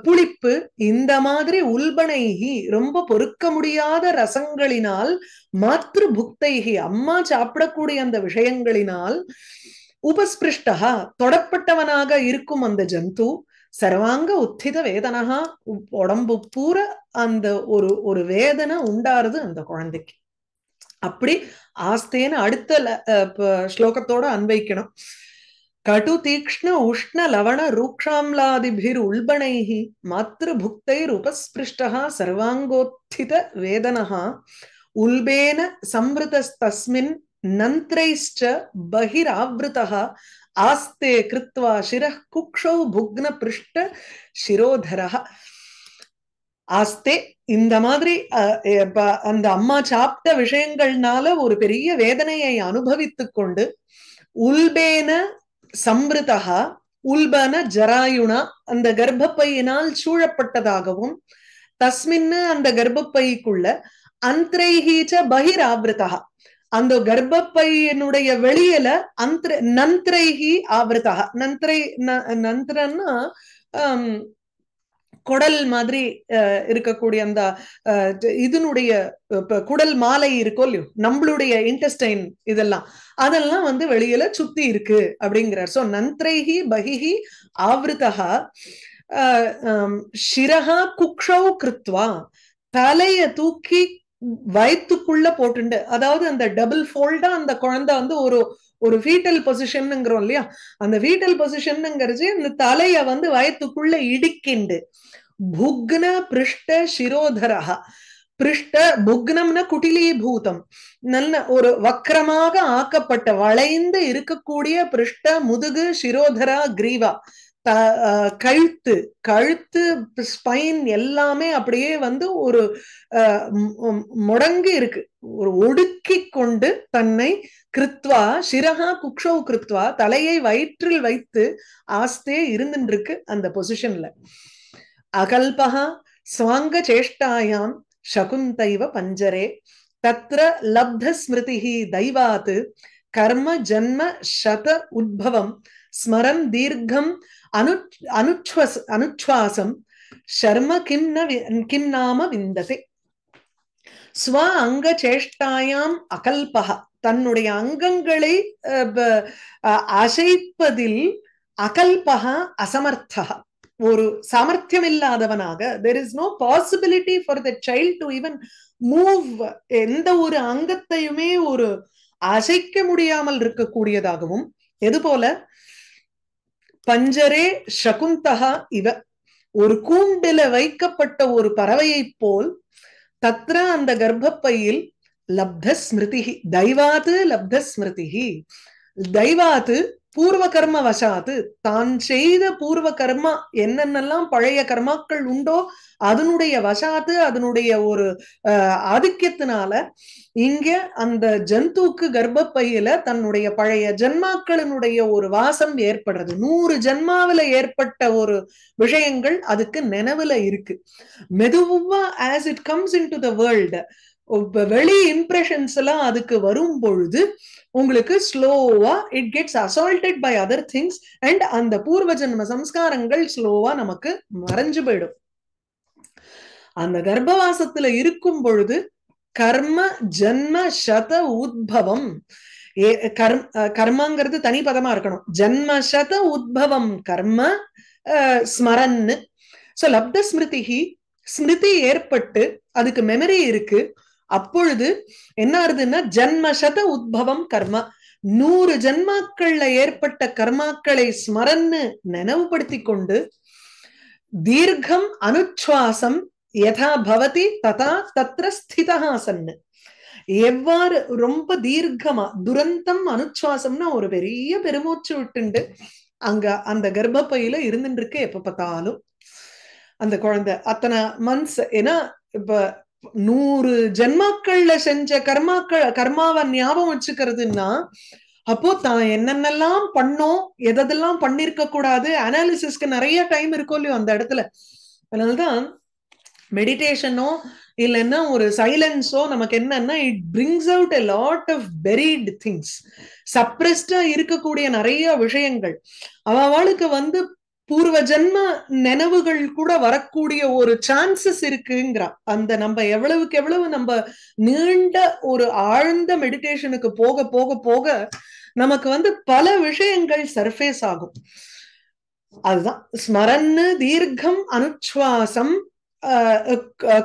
புளிப்பு இந்த மாதிரி உல்பனைகி ரொம்ப பொறுக்க முடியாத ரசங்களினால் மாத்ரு புக்தைகி அம்மா சாப்பிடக்கூடிய அந்த விஷயங்களினால் உபஸ்பிருஷ்டா தொடப்பட்டவனாக இருக்கும் அந்த ஜந்து சர்வாங்க உத்தித வேதனகா உடம்பு பூர அந்த ஒரு ஒரு வேதனை உண்டாருது அந்த குழந்தைக்கு அப்படி ஆஸ்தேன்னு அடுத்த ஸ்லோகத்தோட அன்வைக்கணும் கடு தீக்ஷ்ண உஷ்ண லவண ரூக்ஷாம்லாதிபிர் உள்பணைஹி மாத்திருபுக்தைர் உபஸ்பிருஷ்டா சர்வாங்கோத்தித வேதனஹா உல்பேன சம்ருதஸ்தஸ்மின் நந்திரைஷ்ட பகிராவிருதா ஆஸ்தே கிருத்வா சிர குக்ஷௌ புக்ன பிருஷ்ட சிரோதரா ஆஸ்தே இந்த மாதிரி அந்த அம்மா சாப்பிட்ட விஷயங்கள்னால ஒரு பெரிய வேதனையை அனுபவித்து கொண்டு உல்பேன சம்பிருதா உல்பன ஜராயுணா அந்த கர்ப்பப்பையினால் சூழப்பட்டதாகவும் தஸ்மின்னு அந்த கர்ப்பப்பைக்குள்ள அந்திரைஹீச்ச பகிராவிரதா அந்த கர்ப்பப்பையனுடைய வெளியில அந்திர நந்திரைகி ஆவிருத்தா நந்திரை நந்திரன்னா குடல் மாதிரி இருக்கக்கூடிய அந்த இதனுடைய குடல் மாலை இருக்கோ இல்லையோ நம்மளுடைய இன்டெஸ்டைன் இதெல்லாம் அதெல்லாம் வந்து வெளியில சுத்தி இருக்கு அப்படிங்கிறார் சோ நந்திரைகி பகிஹி ஆவிருத்தா சிரகா குக்ஷௌ கிருத்வா தலைய தூக்கி வயிற்றுக்குள்ள போட்டுண்டு அதாவது அந்த டபுள் ஃபோல்டா அந்த குழந்தை வந்து ஒரு ஒரு வீட்டல் பொசிஷன்ங்கிறோம் இல்லையா அந்த வீட்டல் பொசிஷன்ங்கிறது இந்த தலைய வந்து வயத்துக்குள்ள இடுக்கிண்டு புக்ன பிருஷ்ட சிரோதரகா பிருஷ்ட புக்னம்னா குட்டிலீ பூதம் நல்ல ஒரு வக்கரமாக ஆக்கப்பட்ட வளைந்து இருக்கக்கூடிய பிருஷ்ட முதுகு சிரோதரா கிரீவா கழுத்து கழுத்து ஸ்பைன் எல்லாமே அப்படியே வந்து ஒரு முடங்கி இருக்கு ஒரு ஒடுக்கி கொண்டு தன்னை கிருத்வா சிரகா குக்ஷோ கிருத்வா தலையை வயிற்றில் வைத்து ஆஸ்தே இருந்துருக்கு அந்த பொசிஷன்ல அகல்பகா சுவாங்க சேஷ்டாயாம் சகுந்தைவ பஞ்சரே தத்ர லப்த ஸ்மிருதி தெய்வாத்து கர்ம ஜன்ம சத உத்பவம் ஸ்மரம் தீர்க்கம் அனு அனுச்சுவஸ் அனுச்சுவாசம் ஷர்ம கிம்ன கிம்நாம விந்ததே ஸ்வ அங்க சேஷ்டாயாம் அகல்பக தன்னுடைய அங்கங்களை அசைப்பதில் அகல்பகா அசமர்த்தா ஒரு சாமர்த்தியம் இல்லாதவனாக there is no possibility for the child to even move எந்த ஒரு அங்கத்தையுமே ஒரு அசைக்க முடியாமல் இருக்கக்கூடியதாகவும் எது போல பஞ்சரே சகுந்தா இவ ஒரு கூண்டில வைக்கப்பட்ட ஒரு பறவையைப் போல் தத்ர அந்த கர்ப்பப்பையில் லப்த ஸ்மிருதி தைவாத்து லப்த ஸ்மிருதிகி தைவாத்து பூர்வ கர்ம வசாத்து தான் செய்த பூர்வ கர்மா என்னென்னலாம் பழைய கர்மாக்கள் உண்டோ அதனுடைய வசாத்து அதனுடைய ஒரு ஆதிக்கத்தினால இங்க அந்த ஜந்துவுக்கு கர்ப்பையில தன்னுடைய பழைய ஜென்மாக்களினுடைய ஒரு வாசம் ஏற்படுறது நூறு ஜென்மாவில ஏற்பட்ட ஒரு விஷயங்கள் அதுக்கு நினைவுல இருக்கு மெதுவா as it comes into the world வெளி இம்ப்ரெஷன்ஸ் எல்லாம் அதுக்கு வரும் பொழுது உங்களுக்கு ஸ்லோவா it gets assaulted by other things and அந்த பூர்வ ஜென்ம சம்ஸ்காரங்கள் ஸ்லோவா நமக்கு மறைஞ்சு போயிடும் அந்த கர்ப்பவாசத்துல இருக்கும் பொழுது கர்ம ஜன்ம சத உத்பவம் கர்ம் கர்மங்கிறது தனி பதமா இருக்கணும் ஜன்ம சத உத்பவம் கர்ம ஸ்மரன் சோ லப்த ஸ்மிருதி ஸ்மிருதி ஏற்பட்டு அதுக்கு மெமரி இருக்கு அப்பொழுது என்ன ஆகுதுன்னா ஜன்ம சத உத்பவம் கர்ம நூறு ஜன்மாக்கள்ல ஏற்பட்ட கர்மாக்களை ஸ்மரன்னு நினைவுபடுத்தி கொண்டு தீர்க்கம் அனுச்சுவாசம் யதா பவதி ததா தத்திர ஸ்திதா சன்னு எவ்வாறு ரொம்ப தீர்க்கமா துரந்தம் அனுச்சுவாசம்னா ஒரு பெரிய பெருமூச்சு விட்டுண்டு அங்க அந்த கர்ப்பப்பையில இருந்துட்டு இருக்கு எப்ப பார்த்தாலும் அந்த குழந்தை அத்தனை மந்த்ஸ் ஏன்னா இப்ப நூறு ஜென்மாக்கள்ல செஞ்ச கர்மாக்கள் கர்மாவை ஞாபகம் வச்சுக்கிறதுன்னா அப்போ தான் என்னென்னலாம் பண்ணோம் எதெல்லாம் பண்ணிருக்க கூடாது அனாலிசிஸ்க்கு நிறைய டைம் இருக்கும் இல்லையோ அந்த இடத்துல அதனாலதான் மெடிடேஷனோ இல்லைன்னா ஒரு சைலன்ஸோ நமக்கு என்னன்னா it brings out a lot of buried things சப்ரெஸ்டா இருக்கக்கூடிய நிறைய விஷயங்கள் அவளுக்கு வந்து பூர்வ ஜென்ம நினைவுகள் கூட வரக்கூடிய ஒரு சான்சஸ் இருக்குங்கிறா அந்த நம்ம எவ்வளவுக்கு எவ்வளவு நம்ம நீண்ட ஒரு ஆழ்ந்த மெடிடேஷனுக்கு போக போக போக நமக்கு வந்து பல விஷயங்கள் சர்ஃபேஸ் ஆகும் அதுதான் ஸ்மரன்னு தீர்க்கம் அனுச்சுவாசம்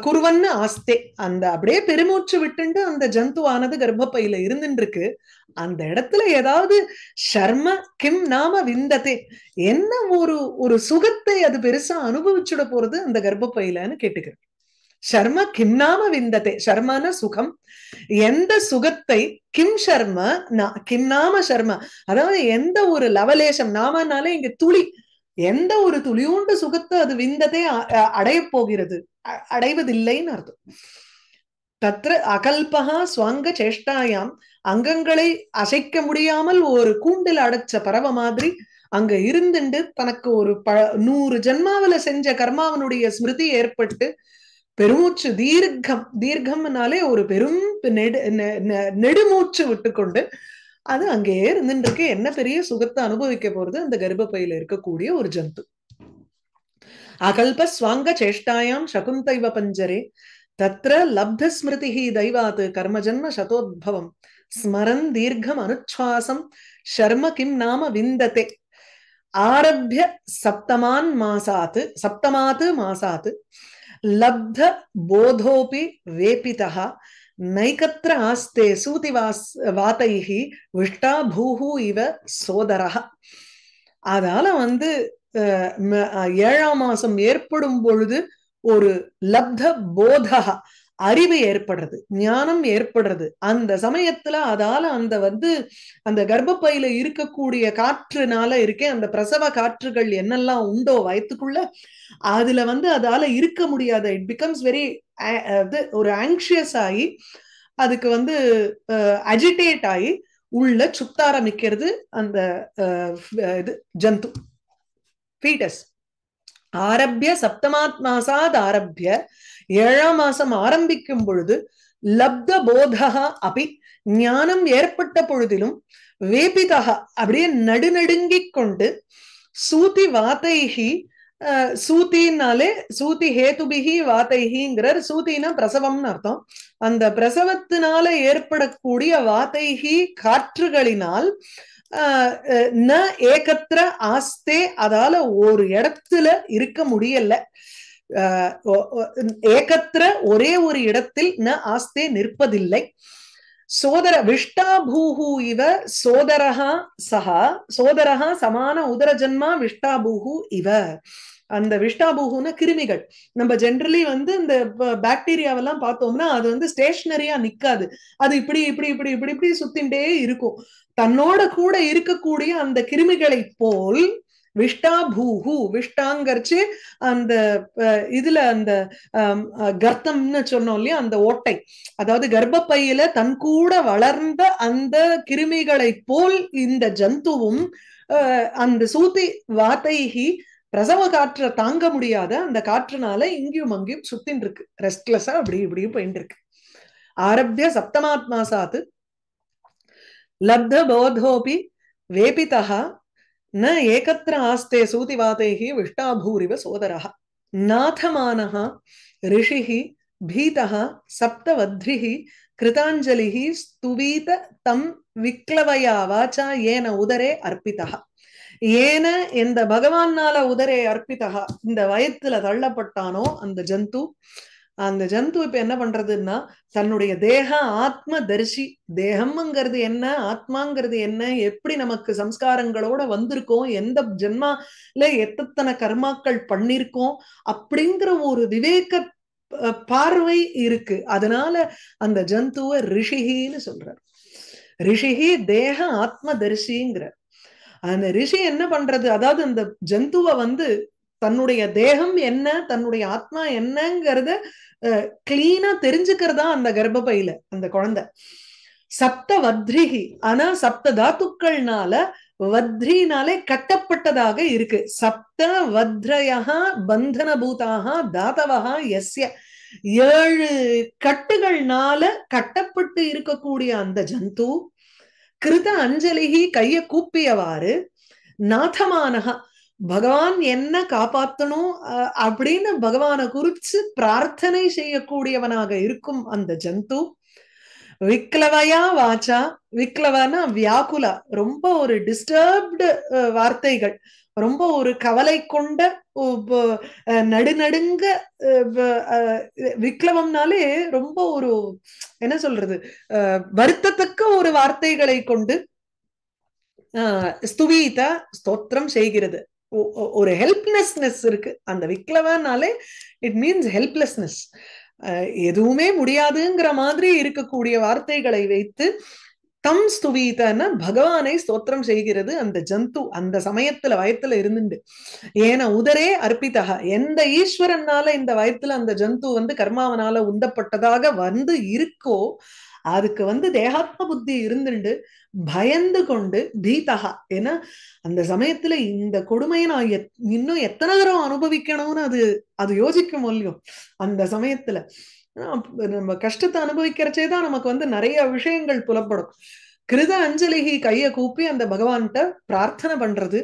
குருவன்னு ஆஸ்தே அந்த அப்படியே பெருமூச்சு விட்டுண்டு அந்த ஜந்துவானது கர்ப்பப்பையில இருந்துட்டு இருக்கு அந்த இடத்துல ஏதாவது ஷர்ம கிம் நாம விந்ததே என்ன ஒரு ஒரு சுகத்தை அது பெருசா அனுபவிச்சுட போறது அந்த கர்ப்பப்பையிலன்னு கேட்டுக்கிறேன் ஷர்ம கிம் நாம விந்ததே ஷர்மான சுகம் எந்த சுகத்தை கிம் ஷர்ம கிம் நாம ஷர்ம அதாவது எந்த ஒரு லவலேஷம் நாமனாலே இங்க துளி எந்த ஒரு துளியூண்டு சுகத்தை அது விந்ததே அடைய போகிறது அடைவதில்லைன்னு அர்த்தம் தத்ர அகல்பகா ஸ்வங்க சேஷ்டாயாம் அங்கங்களை அசைக்க முடியாமல் ஒரு கூண்டில் அடைச்ச பறவை மாதிரி அங்க இருந்துண்டு தனக்கு ஒரு ப நூறு ஜென்மாவில செஞ்ச கர்மாவனுடைய ஸ்மிருதி ஏற்பட்டு பெருமூச்சு தீர்க்கம் தீர்க்கம்னாலே ஒரு பெரும் நெடு நெடுமூச்சு விட்டுக்கொண்டு அது அங்கேயே இருந்துருக்கு என்ன பெரிய சுகத்தை அனுபவிக்க போறது அந்த கர்ப்பப்பையில இருக்கக்கூடிய ஒரு ஜந்து அகல்ப சுவாங்க சேஷ்டாயாம் சகுந்தைவ பஞ்சரே தத்ர லப்த ஸ்மிருதிஹி தெய்வாத் கர்மஜன்ம சதோத்பவம் ஸ்மரன் தீர்க்கம் அனுச்சுவாசம் ஷர்ம கிம் நாம விந்ததே ஆரம்பிய சப்தமான் மாசாத்து சப்தமாத்து மாசாத்து லப்த போதோபி வேபிதா நைகத்திர ஆஸ்தே சூதி வாஸ் வாத்தைகி விஷ்டா பூஹு இவ சோதரா அதால வந்து ஏழாம் மாசம் ஏற்படும் பொழுது ஒரு லப்த போதகா அறிவு ஏற்படுறது ஞானம் ஏற்படுறது அந்த சமயத்துல அதால அந்த வந்து அந்த கர்ப்பப்பையில இருக்கக்கூடிய காற்றுனால இருக்கே அந்த பிரசவ காற்றுகள் என்னெல்லாம் உண்டோ வயத்துக்குள்ள அதுல வந்து அதால இருக்க முடியாத இட் பிகம்ஸ் வெரி இது ஒரு ஆங்ஷியஸ் ஆகி அதுக்கு வந்து அஜிடேட் ஆகி உள்ள சுத்த ஆரம்பிக்கிறது அந்த இது ஜந்து ஃபீட்டஸ் ஆரம்பிய சப்தமாத்மாசாத் ஆரம்பிய ஏழாம் மாசம் ஆரம்பிக்கும் பொழுது லப்த போதகா அபி ஞானம் ஏற்பட்ட பொழுதிலும் வேபிதகா அப்படியே நடுநடுங்கிக் கொண்டு சூதி வாத்தைஹி சூத்தினாலே சூதி ஹேதுபிகி வாத்தைஹிங்கிறார் சூத்தினா பிரசவம்னு அர்த்தம் அந்த பிரசவத்தினால ஏற்படக்கூடிய வாத்தைஹி காற்றுகளினால் ந ஏகத்திர ஆஸ்தே அதால ஒரு இடத்துல இருக்க முடியல ஏகத்திர ஒரே ஒரு இடத்தில் ந ஆஸ்தே நிற்பதில்லை சோதர விஷ்டாபூஹு இவ சோதரஹா சஹா சோதரஹா சமான உதர ஜன்மா விஷ்டாபூஹு இவ அந்த விஷ்டாபூகுன கிருமிகள் நம்ம ஜென்ரலி வந்து இந்த பாக்டீரியாவெல்லாம் பார்த்தோம்னா அது வந்து ஸ்டேஷனரியா நிக்காது அது இப்படி இப்படி இப்படி இப்படி இப்படி சுத்தின்றே இருக்கும் தன்னோட கூட இருக்கக்கூடிய அந்த கிருமிகளை போல் விஷ்டா பூஹு விஷ்டாங்கரிச்சு அந்த இதுல அந்த கர்த்தம்னு சொன்னோம் இல்லையா அந்த ஓட்டை அதாவது கர்ப்பப்பையில தன் கூட வளர்ந்த அந்த கிருமிகளை போல் இந்த ஜந்துவும் அந்த சூத்தி வார்த்தைகி பிரசவ காற்றை தாங்க முடியாத அந்த காற்றுனால இங்கேயும் அங்கேயும் சுத்தின் இருக்கு ரெஸ்ட்லெஸ்ஸா அப்படி இப்படியும் போயிட்டு இருக்கு ஆரப்பிய சப்தமாத்மா சாத்து லப்த போதோபி வேபிதா न एकत्र आस्ते सूतिवातैः विष्टाभूरिव सोदरः नाथमानः ऋषिः भीतः सप्तवध्रिः कृताञ्जलिः स्तुवीत तं விக்ளவையா வாச்சா ஏன உதரே அர்ப்பித்தா ஏன எந்த பகவான்னால உதரே அர்ப்பித்தா இந்த வயத்துல தள்ளப்பட்டானோ அந்த ஜந்து அந்த ஜந்து இப்ப என்ன பண்றதுன்னா தன்னுடைய தேக ஆத்ம தரிசி தேகம்ங்கிறது என்ன ஆத்மாங்கிறது என்ன எப்படி நமக்கு சம்ஸ்காரங்களோட வந்திருக்கோம் எந்த ஜென்மால எத்தனை கர்மாக்கள் பண்ணிருக்கோம் அப்படிங்கிற ஒரு விவேக பார்வை இருக்கு அதனால அந்த ஜந்துவை ரிஷிகின்னு சொல்றார் ரிஷிகி தேக ஆத்ம தரிசிங்கிறார் அந்த ரிஷி என்ன பண்றது அதாவது அந்த ஜந்துவை வந்து தன்னுடைய தேகம் என்ன தன்னுடைய ஆத்மா என்னங்கிறத கிளீனா தெரிஞ்சுக்கிறதா அந்த கர்ப்பையில அந்த குழந்தை சப்த வத்ரிகி ஆனா சப்த தாத்துக்கள்னால வத்ரினாலே கட்டப்பட்டதாக இருக்கு சப்த வத்ரயா பந்தன பூதாக தாத்தவகா எஸ்ய ஏழு கட்டுகள்னால கட்டப்பட்டு இருக்கக்கூடிய அந்த ஜந்து கிருத அஞ்சலிகி கைய கூப்பியவாறு நாதமானகா பகவான் என்ன காப்பாத்தணும் அப்படின்னு பகவானை குறிச்சு பிரார்த்தனை செய்யக்கூடியவனாக இருக்கும் அந்த ஜந்து விக்லவையா வாச்சா விக்லவனா வியாக்குலா ரொம்ப ஒரு டிஸ்டர்ப்டு வார்த்தைகள் ரொம்ப ஒரு கவலை கொண்ட நடுநடுங்க விக்லவம்னாலே ரொம்ப ஒரு என்ன சொல்றது வருத்தத்தக்க ஒரு வார்த்தைகளை கொண்டு ஸ்துவீத ஸ்தோத்திரம் செய்கிறது ஒரு ஹெல்ப்லெஸ்னஸ் இருக்கு அந்த விக்லவனாலே இட் மீன்ஸ் ஹெல்ப்லெஸ்னஸ் எதுவுமே முடியாதுங்கிற மாதிரி இருக்கக்கூடிய வார்த்தைகளை வைத்து தம் ஸ்துவீதன பகவானை ஸ்தோத்திரம் செய்கிறது அந்த ஜந்து அந்த சமயத்துல வயத்துல இருந்துண்டு ஏன உதரே அர்ப்பிதா எந்த ஈஸ்வரனால இந்த வயத்துல அந்த ஜந்து வந்து கர்மாவனால உந்தப்பட்டதாக வந்து இருக்கோ அதுக்கு வந்து தேகாத்ம புத்தி இருந்துண்டு பயந்து கொண்டு பீதகா ஏன்னா அந்த சமயத்துல இந்த கொடுமையை நான் எத் இன்னும் எத்தனை தரம் அனுபவிக்கணும்னு அது அது யோசிக்கும் இல்லையோ அந்த சமயத்துல நம்ம கஷ்டத்தை அனுபவிக்கிறச்சே தான் நமக்கு வந்து நிறைய விஷயங்கள் புலப்படும் கிருத அஞ்சலிகி கையை கூப்பி அந்த பகவான்கிட்ட பிரார்த்தனை பண்றது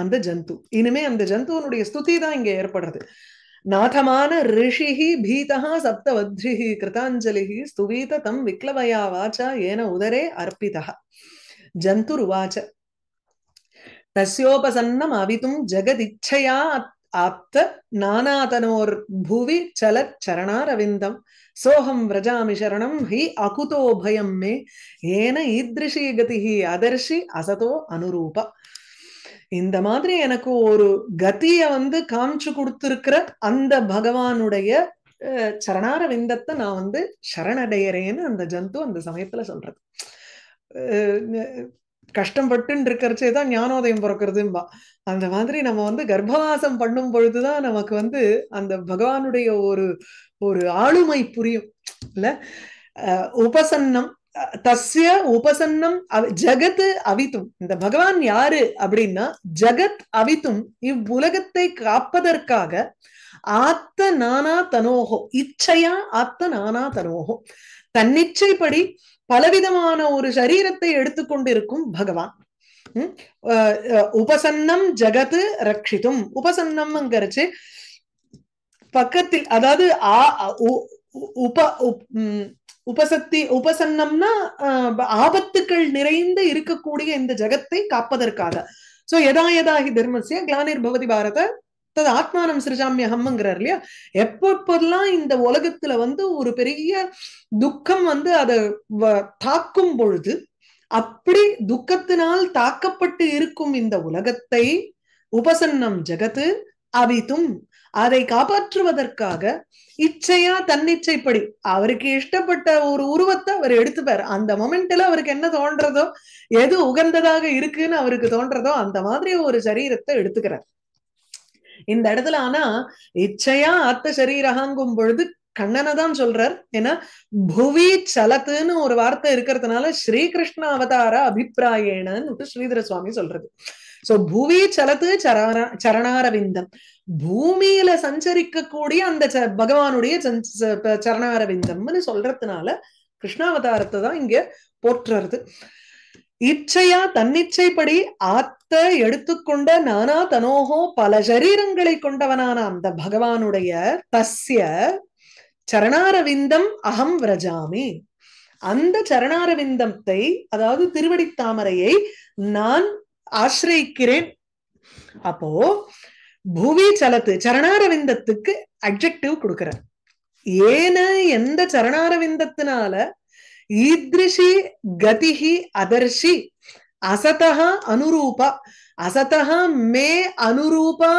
அந்த ஜந்து இனிமே அந்த ஜந்துவனுடைய ஸ்துதி தான் இங்க ஏற்படுறது நாதமான ரிஷிஹி பீதா சப்தவத்ரிஹி கிருதாஞ்சலிஹி ஸ்துவீத தம் விக்லவயா வாச்சா ஏன உதரே அர்ப்பிதா ஜந்துர்வாச்ச தஸ்யோபசன்னம் அவிதும் ஜெகதிச்சயா ஆப்த நானாதனோர் புவி சலத் சரணாரவிந்தம் சோகம் விரஜாமி சரணம் ஹி அகுதோபயம் மே ஏன ஈத்ரிஷீகதி அதர்ஷி அசதோ அனுரூபா இந்த மாதிரி எனக்கு ஒரு கத்திய வந்து காமிச்சு கொடுத்துருக்கிற அந்த பகவானுடைய சரணார விந்தத்தை நான் வந்து சரணடையறேன்னு அந்த ஜந்து அந்த சமயத்துல சொல்றது கஷ்டப்பட்டுன்னு இருக்கிறச்சே தான் ஞானோதயம் பிறக்கிறதும்பா அந்த மாதிரி நம்ம வந்து கர்ப்பவாசம் பண்ணும் பொழுதுதான் நமக்கு வந்து அந்த பகவானுடைய ஒரு ஒரு ஆளுமை புரியும் இல்ல உபசன்னம் தஸ்ய உபசன்னம் ஜகத் அவித்தும் இந்த பகவான் யாரு அப்படின்னா ஜகத் அவித்தும் இவ்வுலகத்தை காப்பதற்காக ஆத்த நானா தனோகோ இச்சையா ஆத்த நானா தனோகோ தன்னிச்சைப்படி பலவிதமான ஒரு சரீரத்தை எடுத்துக்கொண்டிருக்கும் பகவான் உபசன்னம் ஜகத் உபசன்னம் உபசன்னம்ங்கிறச்சு பக்கத்தில் அதாவது உப உபசக்தி உபசன்னம்னா ஆபத்துக்கள் நிறைந்து இருக்கக்கூடிய இந்த ஜகத்தை காப்பதற்காக சோ எதா எதா தர்மசிய கிளானிர் பவதி பாரத தது ஆத்மானம் சிருஜாமிய ஹம்மங்கிறார் இல்லையா எப்பப்பெல்லாம் இந்த உலகத்துல வந்து ஒரு பெரிய துக்கம் வந்து அதை தாக்கும் பொழுது அப்படி துக்கத்தினால் தாக்கப்பட்டு இருக்கும் இந்த உலகத்தை உபசன்னம் ஜகத்து அவிதும் அதை காப்பாற்றுவதற்காக இச்சையா தன்னிச்சைப்படி அவருக்கு இஷ்டப்பட்ட ஒரு உருவத்தை அவர் எடுத்துப்பார் அந்த மொமெண்ட்ல அவருக்கு என்ன தோன்றதோ எது உகந்ததாக இருக்குன்னு அவருக்கு தோன்றதோ அந்த மாதிரி ஒரு சரீரத்தை எடுத்துக்கிறார் இந்த இடத்துல ஆனா இச்சையா அர்த்த சரீரகாங்கும் பொழுது கண்ணனை தான் சொல்றார் ஏன்னா புவி சலத்துன்னு ஒரு வார்த்தை இருக்கிறதுனால ஸ்ரீகிருஷ்ண அவதார அபிப்பிராயணன்னு ஸ்ரீதர சுவாமி சொல்றது சோ புவி சலத்து சரண சரணாரவிந்தம் பூமியில சஞ்சரிக்கக்கூடிய அந்த பகவானுடைய சரணாரவிந்தம்னு சொல்றதுனால கிருஷ்ணாவதாரத்தை தான் இங்க போற்றுறது இச்சையா தன்னிச்சைப்படி ஆத்த எடுத்துக்கொண்ட நானா தனோகோ பல சரீரங்களை கொண்டவனான அந்த பகவானுடைய தஸ்ய சரணாரவிந்தம் அகம் விரஜாமி அந்த சரணாரவிந்தத்தை அதாவது திருவடி தாமரையை நான் ஆசிரியிக்கிறேன் அப்போ பூவி சலத்து சரணாரவிந்தத்துக்கு அப்ஜெக்டிவ் கொடுக்கிறார் ஏன எந்த சரணாரவிந்தத்தினால ஈத்ரிஷி கதிஹி அதர்ஷி அசதா அனுரூபா அசதா மே அனுரூபா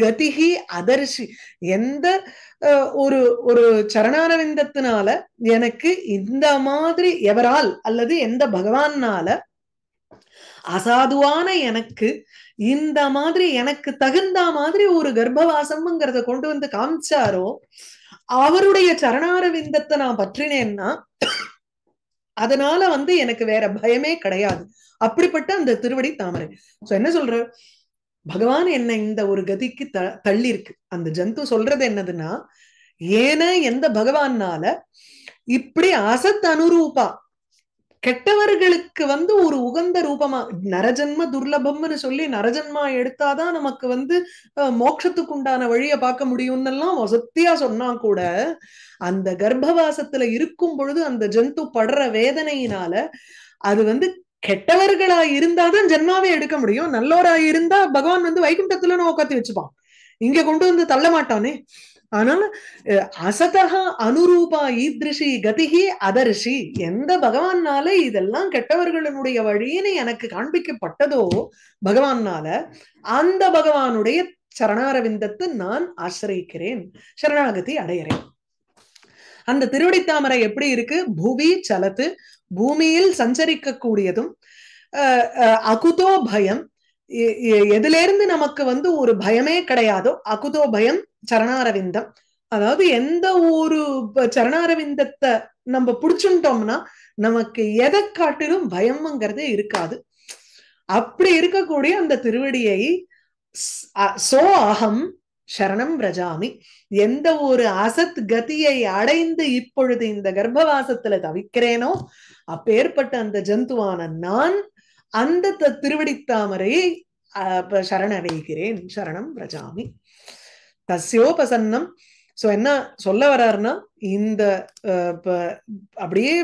கதிஹி அதர்ஷி எந்த ஒரு ஒரு சரணாரவிந்தத்தினால எனக்கு இந்த மாதிரி எவரால் அல்லது எந்த பகவான்னால அசாதுவான எனக்கு இந்த மாதிரி எனக்கு தகுந்த மாதிரி ஒரு கர்ப்பவாசம்ங்கிறத கொண்டு வந்து காமிச்சாரோ அவருடைய சரணாரவிந்தத்தை நான் பற்றினேன்னா அதனால வந்து எனக்கு வேற பயமே கிடையாது அப்படிப்பட்ட அந்த திருவடி தாமரை சோ என்ன சொல்ற பகவான் என்ன இந்த ஒரு கதிக்கு த தள்ளி இருக்கு அந்த ஜந்து சொல்றது என்னதுன்னா ஏன எந்த பகவான்னால இப்படி அசத் அனுரூபா கெட்டவர்களுக்கு வந்து ஒரு உகந்த ரூபமா நரஜன்ம துர்லபம்னு சொல்லி நரஜன்மா எடுத்தாதான் நமக்கு வந்து மோட்சத்துக்கு உண்டான வழிய பார்க்க முடியும்னு எல்லாம் வசத்தியா சொன்னா கூட அந்த கர்ப்பவாசத்துல இருக்கும் பொழுது அந்த ஜந்து படுற வேதனையினால அது வந்து கெட்டவர்களா இருந்தாதான் ஜென்மாவே எடுக்க முடியும் நல்லோரா இருந்தா பகவான் வந்து வைகுண்டத்துல நான் உட்காந்து வச்சுப்பான் இங்க கொண்டு வந்து தள்ள மாட்டானே ஆனால் அசதகா அனுரூபா ஈத்ரிஷி கதிகி அதர்ஷி எந்த பகவான்னால இதெல்லாம் கெட்டவர்களுடைய வழின்னு எனக்கு காண்பிக்கப்பட்டதோ பகவான்னால அந்த பகவானுடைய சரணாரவிந்தத்தை நான் ஆசிரியிக்கிறேன் சரணாகதி அடையிறேன் அந்த திருவடித்தாமரை எப்படி இருக்கு பூவி சலத்து பூமியில் சஞ்சரிக்க கூடியதும் அகுதோ பயம் எதுல இருந்து நமக்கு வந்து ஒரு பயமே கிடையாதோ அகுதோ பயம் சரணாரவிந்தம் அதாவது எந்த ஒரு சரணாரவிந்தத்தை நம்ம புடிச்சுட்டோம்னா நமக்கு எதை காட்டிலும் பயம்ங்கிறது இருக்காது அப்படி இருக்கக்கூடிய அந்த திருவடியை சோ அகம் சரணம் பிரஜாமி எந்த ஒரு அசத் கதியை அடைந்து இப்பொழுது இந்த கர்ப்பவாசத்துல தவிக்கிறேனோ அப்பேற்பட்ட அந்த ஜந்துவான நான் அந்த திருவடித்தாமரையை சரணடைகிறேன் சரணம் பிரஜாமி தஸ்யோபசன்னம் சோ என்ன சொல்ல வர்றாருன்னா இந்த அப்படியே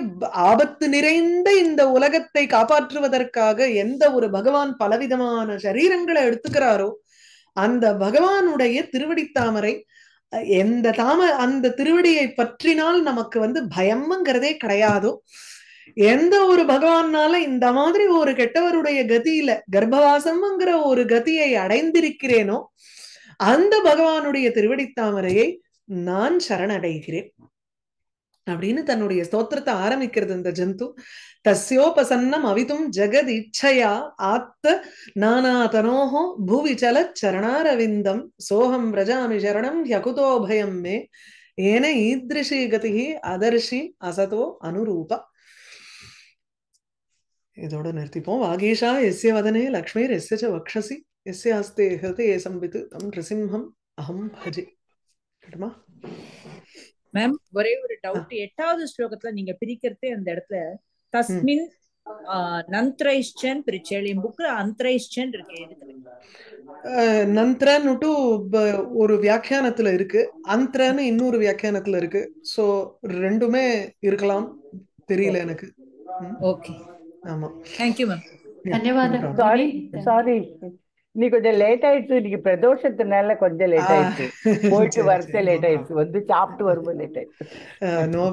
ஆபத்து நிறைந்த இந்த உலகத்தை காப்பாற்றுவதற்காக எந்த ஒரு பகவான் பலவிதமான சரீரங்களை எடுத்துக்கிறாரோ அந்த பகவானுடைய திருவடி தாமரை எந்த தாம அந்த திருவடியை பற்றினால் நமக்கு வந்து பயம்ங்கிறதே கிடையாதோ எந்த ஒரு பகவான்னால இந்த மாதிரி ஒரு கெட்டவருடைய கதியில கர்ப்பவாசம்ங்கிற ஒரு கதியை அடைந்திருக்கிறேனோ அந்த பகவானுடைய திருவடித்தாமரையை நான் சரணடைகிறேன் அப்படின்னு தன்னுடைய ஸ்தோத்திரத்தை ஆரம்பிக்கிறது இந்த ஜந்து தஸ்யோபசன்னம் அவிதும் ஜெகத் இச்சையா ஆத்த நானா தனோஹோ புவி சல சரணாரவிந்தம் சோகம் பிரஜாமி சரணம் யகுதோபயம் மே ஏன ஈத்ரிஷி கதி அதர்ஷி அசதோ அனுரூபா இதோடு நிறுத்திப்போம் வாகீஷா எஸ்ய வதனே லக்ஷ்மீர் எஸ்யச்ச வக்ஷசி எஸ்ய ஹஸ்தே ஹிருதே சம்பித்து தம் நிருசிம்ஹம் அஹம் பஜே கேட்டுமா மேம் ஒரே ஒரு டவுட் எட்டாவது ஸ்லோகத்துல நீங்க பிரிக்கிறதே அந்த இடத்துல தஸ்மின் நந்த்ரைஷ்சன் பிரிச்சேலியும் புக் அந்த்ரைஷ்சன் இருக்கு நந்த்ரன்னுட்டு ஒரு வியாக்கியானத்துல இருக்கு அந்த்ரன்னு இன்னொரு வியாக்கியானத்துல இருக்கு சோ ரெண்டுமே இருக்கலாம் தெரியல எனக்கு ஓகே சாரி சாரி நீ கொஞ்சம் லேட் ஆயிடுச்சு இன்னைக்கு பிரதோஷத்தினால கொஞ்சம் லேட் போயிட்டு வரது லேட் ஆயிடுச்சு வந்து சாப்பிட்டு வரும்போது லேட் ஆயிடுச்சு